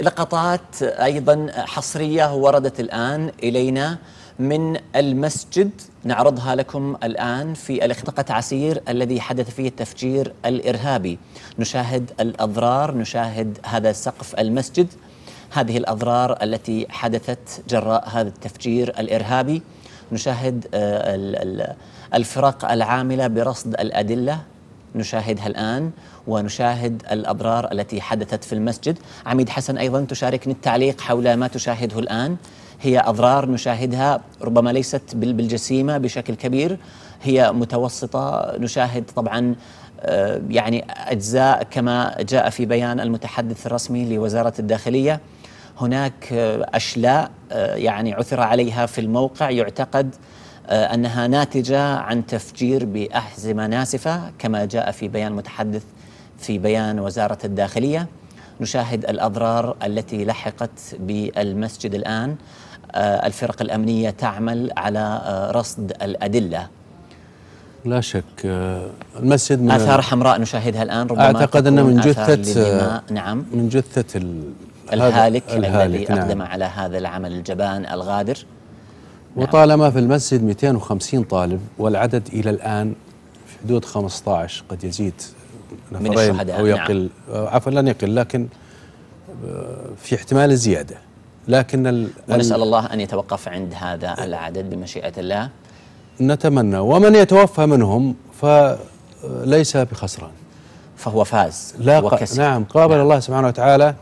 لقطات ايضا حصريه وردت الان الينا من المسجد نعرضها لكم الان في الاختقة عسير الذي حدث فيه التفجير الارهابي نشاهد الاضرار نشاهد هذا سقف المسجد هذه الاضرار التي حدثت جراء هذا التفجير الارهابي نشاهد آه، الفرق العامله برصد الادله نشاهدها الآن ونشاهد الأبرار التي حدثت في المسجد عميد حسن أيضا تشاركني التعليق حول ما تشاهده الآن هي أضرار نشاهدها ربما ليست بالجسيمة بشكل كبير هي متوسطة نشاهد طبعا آه، يعني أجزاء كما جاء في بيان المتحدث الرسمي لوزارة الداخلية هناك آه، أشلاء آه، يعني عثر عليها في الموقع يعتقد آه، أنها ناتجة عن تفجير بأحزمة ناسفة كما جاء في بيان متحدث في بيان وزارة الداخلية نشاهد الأضرار التي لحقت بالمسجد الآن آه، الفرق الأمنية تعمل على آه، رصد الأدلة لا شك المسجد من آثار حمراء نشاهدها الآن ربما أعتقد أنه من جثة نعم من جثة الهالك, الهالك الذي نعم. أقدم على هذا العمل الجبان الغادر نعم. وطالما في المسجد 250 طالب والعدد إلى الآن في حدود 15 قد يزيد نفرين من أو نعم. يقل نعم. عفوا لن يقل لكن آه، في احتمال الزيادة لكن ونسأل الله أن يتوقف عند هذا العدد بمشيئة الله نتمنى ومن يتوفى منهم فليس آه، بخسران فهو فاز لا وكسب نعم قابل نعم. الله سبحانه وتعالى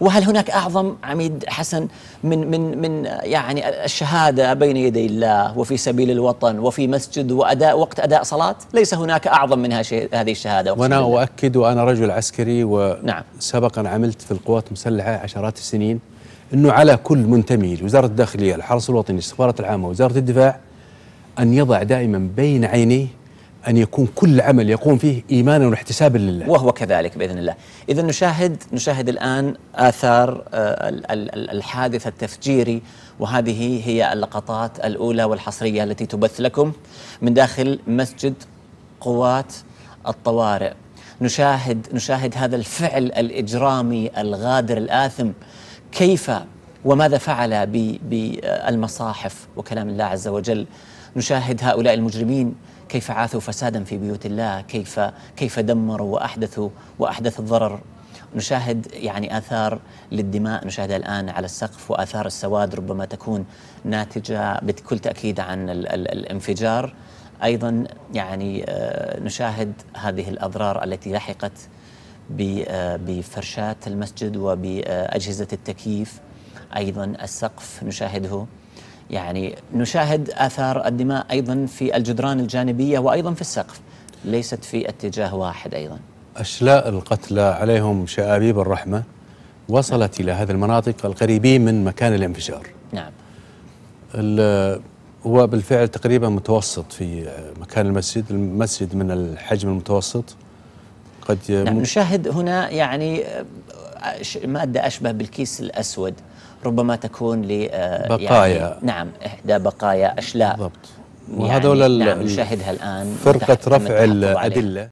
وهل هناك أعظم عميد حسن من من من يعني الشهادة بين يدي الله وفي سبيل الوطن وفي مسجد وأداء وقت أداء صلاة ليس هناك أعظم من هذه الشهادة وأنا أؤكد وأنا رجل عسكري و نعم. عملت في القوات المسلحة عشرات السنين أنه على كل منتمي لوزارة الداخلية الحرس الوطني الاستخبارات العامة وزارة الدفاع أن يضع دائما بين عينيه أن يكون كل عمل يقوم فيه إيمانا واحتسابا لله وهو كذلك بإذن الله إذا نشاهد نشاهد الآن آثار آه، الحادث التفجيري وهذه هي اللقطات الأولى والحصرية التي تبث لكم من داخل مسجد قوات الطوارئ نشاهد نشاهد هذا الفعل الإجرامي الغادر الآثم كيف وماذا فعل بالمصاحف آه، وكلام الله عز وجل نشاهد هؤلاء المجرمين كيف عاثوا فسادا في بيوت الله كيف كيف دمروا واحدثوا واحدث الضرر نشاهد يعني آثار للدماء نشاهدها الآن على السقف وآثار السواد ربما تكون ناتجة بكل تأكيد عن ال ال الانفجار أيضا يعني آه، نشاهد هذه الأضرار التي لحقت آه، بفرشات المسجد وبأجهزة التكييف أيضا السقف نشاهده يعني نشاهد آثار الدماء أيضا في الجدران الجانبية وأيضا في السقف ليست في اتجاه واحد أيضا أشلاء القتلى عليهم شآبيب الرحمة وصلت نعم. إلى هذه المناطق القريبين من مكان الانفجار نعم هو بالفعل تقريبا متوسط في مكان المسجد المسجد من الحجم المتوسط قد نعم نشاهد هنا يعني مادة أشبه بالكيس الأسود ربما تكون ل آه، بقايا يعني نعم إحدى بقايا أشلاء بالضبط يعني وهذول يعني نعم نشاهدها الآن فرقة رفع الأدلة